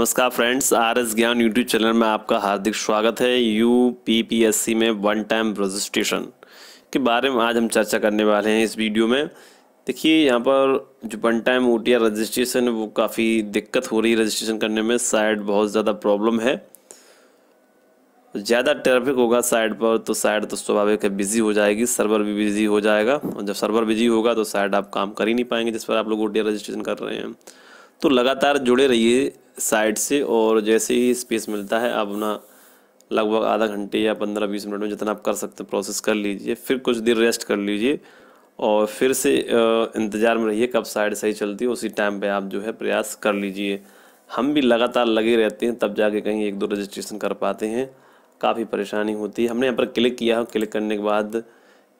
नमस्कार friends R S Gyan YouTube channel में आपका हार्दिक स्वागत है U P P S C में वन टाइम रजिस्ट्रेशन के बारे में आज हम चर्चा करने वाले हैं इस वीडियो में देखिए यहाँ पर जो one time O T R registration है वो काफ़ी दिक्कत हो रही है रजिस्ट्रेशन करने में साइड बहुत ज़्यादा प्रॉब्लम है ज़्यादा ट्रैफिक होगा साइड पर तो साइड तो स्वाभाविक है बिज़ी हो जाएगी सर्वर भी बिज़ी हो जाएगा और जब सर्वर बिज़ी होगा तो साइड आप काम कर ही नहीं पाएंगे जिस पर आप लोग ओ टी आर रजिस्ट्रेशन कर रहे हैं तो लगातार जुड़े रहिए साइड से और जैसे ही स्पेस मिलता है आप अपना लगभग आधा घंटे या पंद्रह बीस मिनट में जितना आप कर सकते हैं प्रोसेस कर लीजिए फिर कुछ देर रेस्ट कर लीजिए और फिर से इंतज़ार में रहिए कब साइड सही चलती है उसी टाइम पे आप जो है प्रयास कर लीजिए हम भी लगातार लगे रहते हैं तब जाके कहीं एक दो रजिस्ट्रेशन कर पाते हैं काफ़ी परेशानी होती है हमने यहाँ पर क्लिक किया है क्लिक करने के बाद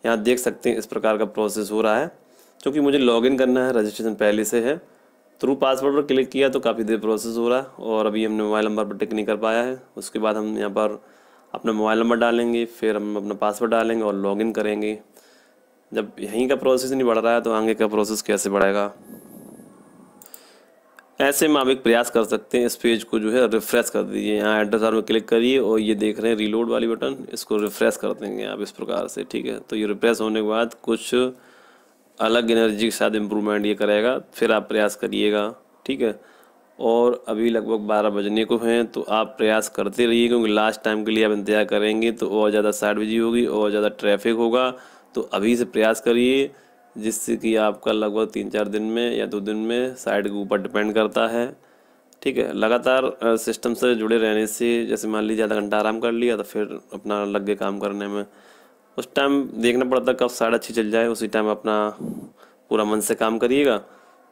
यहाँ देख सकते हैं इस प्रकार का प्रोसेस हो रहा है क्योंकि मुझे लॉगिन करना है रजिस्ट्रेशन पहले से है थ्रू पासवर्ड पर क्लिक किया तो काफ़ी देर प्रोसेस हो रहा है और अभी हमने मोबाइल नंबर पर टिक नहीं कर पाया है उसके बाद हम यहाँ पर अपना मोबाइल नंबर डालेंगे फिर हम अपना पासवर्ड डालेंगे और लॉगिन करेंगे जब यहीं का प्रोसेस नहीं बढ़ रहा है तो आगे का प्रोसेस कैसे बढ़ेगा ऐसे में आप एक प्रयास कर सकते हैं इस पेज को जो है रिफ़्रेश कर दीजिए यहाँ एड्रेस आर में क्लिक करिए और ये देख रहे हैं रीलोड वाली बटन इसको रिफ़्रेश कर देंगे आप इस प्रकार से ठीक है तो ये रिफ़्रेश होने के बाद कुछ अलग एनर्जी के साथ इम्प्रूवमेंट ये करेगा फिर आप प्रयास करिएगा ठीक है और अभी लगभग बारह बजने को हैं तो आप प्रयास करते रहिए क्योंकि लास्ट टाइम के लिए आप इंतजार करेंगे तो और ज़्यादा साइडबिजी होगी और ज़्यादा ट्रैफिक होगा तो अभी से प्रयास करिए जिससे कि आपका लगभग तीन चार दिन में या दो दिन में साइड के ऊपर डिपेंड करता है ठीक है लगातार सिस्टम से जुड़े रहने से जैसे मान लीजिए आधा घंटा आराम कर लिया तो फिर अपना लग गए काम करने में उस टाइम देखना पड़ता कब साइड अच्छी चल जाए उसी टाइम अपना पूरा मन से काम करिएगा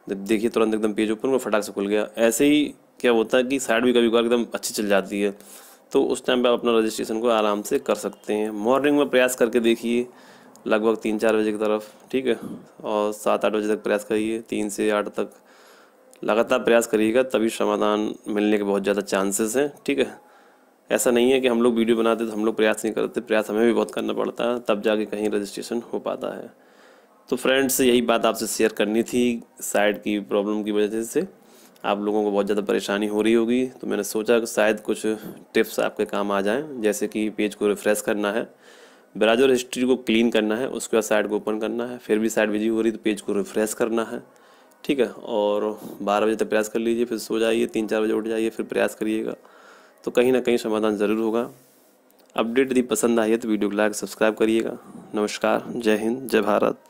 जब देखिए तुरंत एकदम पेज ओपन और फटाक से खुल गया ऐसे ही क्या होता है कि साइड भी कभी कभार एकदम अच्छी चल जाती है तो उस टाइम पर आप अपना रजिस्ट्रेशन को आराम से कर सकते हैं मॉर्निंग में प्रयास करके देखिए लगभग तीन चार बजे की तरफ ठीक है और सात आठ बजे तक प्रयास करिए तीन से आठ तक लगातार प्रयास करिएगा तभी समाधान मिलने के बहुत ज़्यादा चांसेस हैं ठीक है ऐसा नहीं है कि हम लोग वीडियो बनाते तो हम लोग प्रयास नहीं करते प्रयास हमें भी बहुत करना पड़ता है तब जाके कहीं रजिस्ट्रेशन हो पाता है तो फ्रेंड्स यही बात आपसे शेयर करनी थी साइड की प्रॉब्लम की वजह से आप लोगों को बहुत ज़्यादा परेशानी हो रही होगी तो मैंने सोचा कि शायद कुछ टिप्स आपके काम आ जाएँ जैसे कि पेज को रिफ़्रेश करना है ब्राउजर हिस्ट्री को क्लीन करना है उसके बाद साइट को ओपन करना है फिर भी साइट बिजी हो रही तो पेज को रिफ़्रेश करना है ठीक है और बारह बजे तक प्रयास कर लीजिए फिर सो जाइए तीन चार बजे उठ जाइए फिर प्रयास करिएगा तो कहीं ना कहीं समाधान ज़रूर होगा अपडेट यदि पसंद आई है तो वीडियो को लाइक सब्सक्राइब करिएगा नमस्कार जय हिंद जय भारत